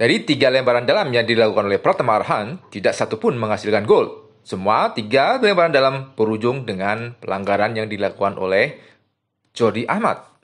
Dari tiga lemparan dalam yang dilakukan oleh Pratama Arhan, tidak satupun menghasilkan gol. Semua tiga lemparan dalam berujung dengan pelanggaran yang dilakukan oleh Jordi Ahmad.